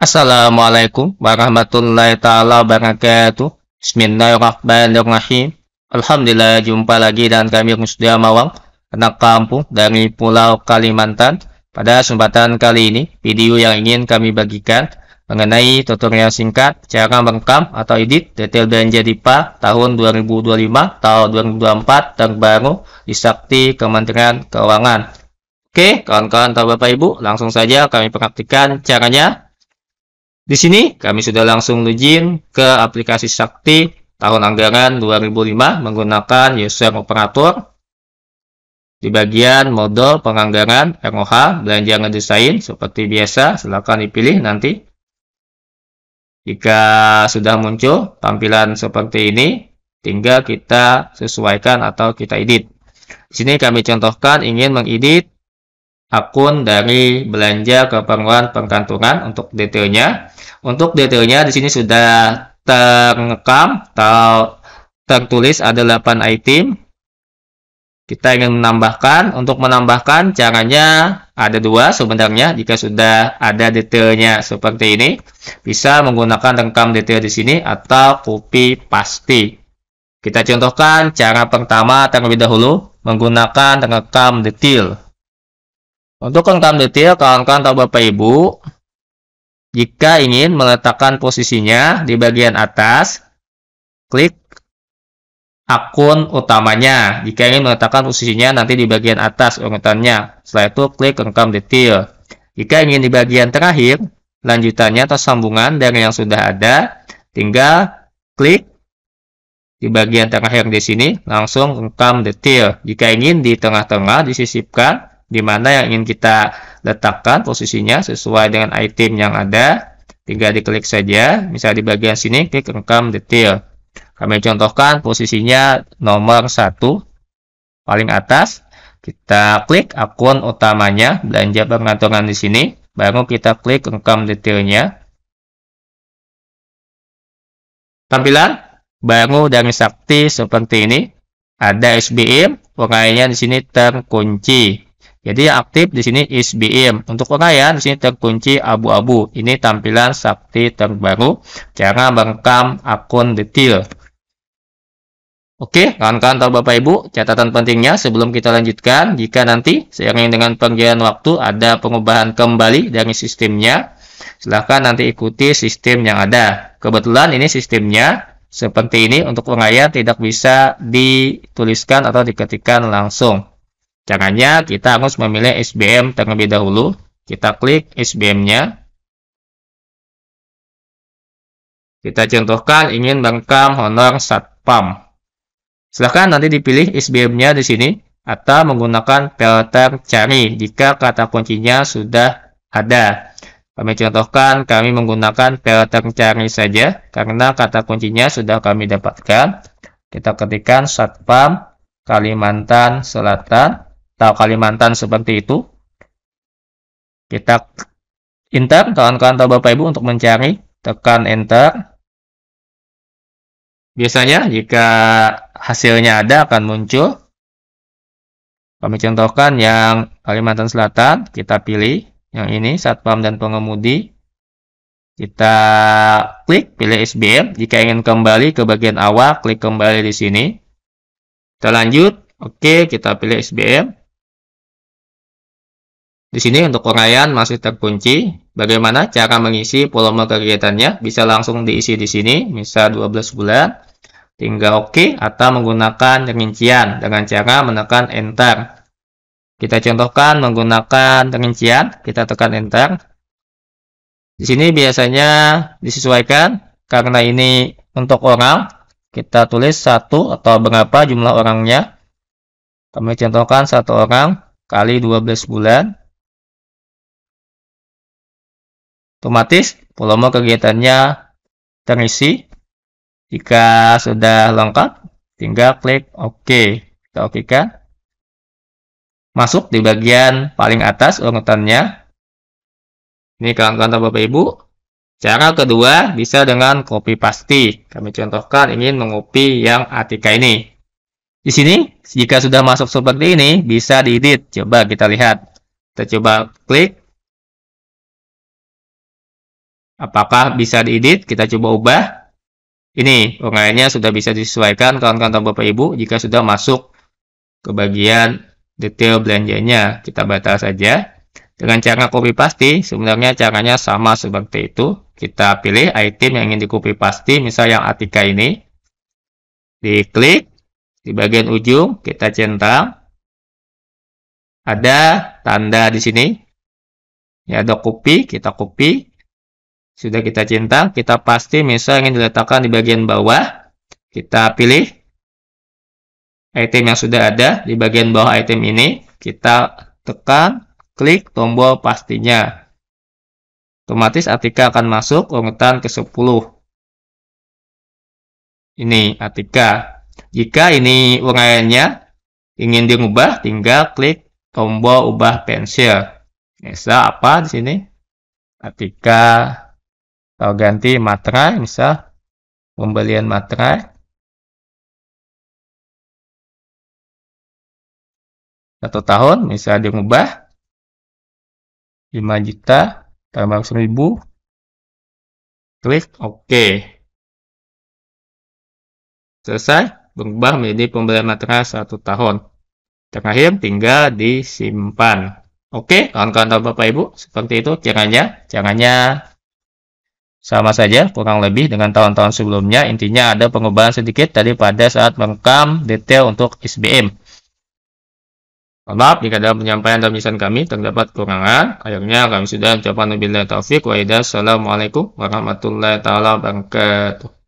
Assalamualaikum warahmatullahi taala wabarakatuh. Bismillahirrahmanirrahim. Alhamdulillah jumpa lagi dan kami sudah Mawang, anak kampung dari Pulau Kalimantan. Pada kesempatan kali ini, video yang ingin kami bagikan mengenai tutorial singkat cara merekam atau edit detail belanja DIPA tahun 2025 tahun 2024 terbaru di Sakti Kementerian Keuangan. Oke, kawan-kawan atau Bapak Ibu, langsung saja kami praktikan caranya. Di sini kami sudah langsung login ke aplikasi Sakti tahun anggaran 2005 menggunakan user operator. Di bagian modul penganggaran ROH belanja ngedesain seperti biasa silakan dipilih nanti. Jika sudah muncul tampilan seperti ini, tinggal kita sesuaikan atau kita edit. Di sini kami contohkan ingin mengedit akun dari belanja keperluan perkantoran untuk detailnya. Untuk detailnya di sini sudah terekam atau tertulis ada 8 item. Kita ingin menambahkan, untuk menambahkan caranya ada dua sebenarnya jika sudah ada detailnya seperti ini. Bisa menggunakan rekam detail di sini atau copy paste. Kita contohkan cara pertama terlebih dahulu menggunakan rekam detail. Untuk rekam detail, kawan-kawan atau Bapak Ibu, jika ingin meletakkan posisinya di bagian atas, klik akun utamanya. Jika ingin meletakkan posisinya nanti di bagian atas urutannya. Setelah itu klik rekam detail. Jika ingin di bagian terakhir, lanjutannya atau sambungan dari yang sudah ada, tinggal klik di bagian terakhir di sini langsung rekam detail. Jika ingin di tengah-tengah disisipkan, di mana yang ingin kita letakkan posisinya sesuai dengan item yang ada. Tinggal diklik saja, misalnya di bagian sini klik rekam detail. Kami contohkan posisinya nomor 1 paling atas. Kita klik akun utamanya, belanja pengaturan di sini, baru kita klik rekam detailnya. Tampilan baru dari sakti seperti ini. Ada SBM, pengainya di sini terkunci. Jadi yang aktif di sini is BM. Untuk pengayaan di sini terkunci abu-abu. Ini tampilan sakti terbaru cara merekam akun detail. Oke, kawan-kawan atau Bapak Ibu, catatan pentingnya sebelum kita lanjutkan, jika nanti seiring dengan perjalanan waktu ada pengubahan kembali dari sistemnya, silahkan nanti ikuti sistem yang ada. Kebetulan ini sistemnya seperti ini untuk pengayaan tidak bisa dituliskan atau diketikkan langsung. Caranya kita harus memilih SBM terlebih dahulu. Kita klik SBM-nya. Kita contohkan ingin merekam honor satpam. Silahkan nanti dipilih SBM-nya di sini atau menggunakan filter cari jika kata kuncinya sudah ada. Kami contohkan kami menggunakan filter cari saja karena kata kuncinya sudah kami dapatkan. Kita ketikkan satpam Kalimantan Selatan atau Kalimantan seperti itu. Kita enter, kawan-kawan atau Bapak Ibu untuk mencari, tekan enter. Biasanya jika hasilnya ada akan muncul. Kami contohkan yang Kalimantan Selatan, kita pilih yang ini, Satpam dan Pengemudi. Kita klik, pilih SBM. Jika ingin kembali ke bagian awal, klik kembali di sini. Kita lanjut. Oke, kita pilih SBM. Di sini untuk uraian masih terkunci. Bagaimana cara mengisi volume kegiatannya? Bisa langsung diisi di sini, misal 12 bulan. Tinggal OK atau menggunakan rincian dengan cara menekan Enter. Kita contohkan menggunakan rincian, kita tekan Enter. Di sini biasanya disesuaikan karena ini untuk orang, kita tulis satu atau berapa jumlah orangnya. Kami contohkan satu orang kali 12 bulan Otomatis volume kegiatannya terisi. Jika sudah lengkap, tinggal klik OK. Kita OK kan. Masuk di bagian paling atas urutannya. Ini kawan-kawan Bapak Ibu. Cara kedua bisa dengan copy paste. Kami contohkan ingin mengopi yang Atika ini. Di sini, jika sudah masuk seperti ini, bisa diedit. Coba kita lihat. Kita coba klik Apakah bisa diedit? Kita coba ubah. Ini url sudah bisa disesuaikan kawan-kawan atau Bapak Ibu jika sudah masuk ke bagian detail belanjanya. Kita batal saja. Dengan cara copy paste, sebenarnya caranya sama seperti itu. Kita pilih item yang ingin di copy paste, misal yang Atika ini. Diklik, di bagian ujung kita centang. Ada tanda di sini. Ya, ada copy, kita copy sudah kita centang, kita pasti misal ingin diletakkan di bagian bawah. Kita pilih item yang sudah ada di bagian bawah item ini. Kita tekan, klik tombol pastinya. Otomatis Atika akan masuk urutan ke-10. Ini Atika. Jika ini uraiannya ingin diubah, tinggal klik tombol ubah pensil. Misal apa di sini? Atika kalau eh, ganti materai misal pembelian materai satu tahun misal diubah 5 juta tambah 1000 klik OK selesai berubah menjadi pembelian materai satu tahun terakhir tinggal disimpan Oke, kawan-kawan dan Bapak Ibu, seperti itu kiranya caranya sama saja kurang lebih dengan tahun-tahun sebelumnya intinya ada pengubahan sedikit tadi pada saat merekam detail untuk SBM maaf jika dalam penyampaian dan misan kami terdapat kurangan. akhirnya kami sudah mencoba wabillahi taufik wa'idah Assalamualaikum warahmatullahi wabarakatuh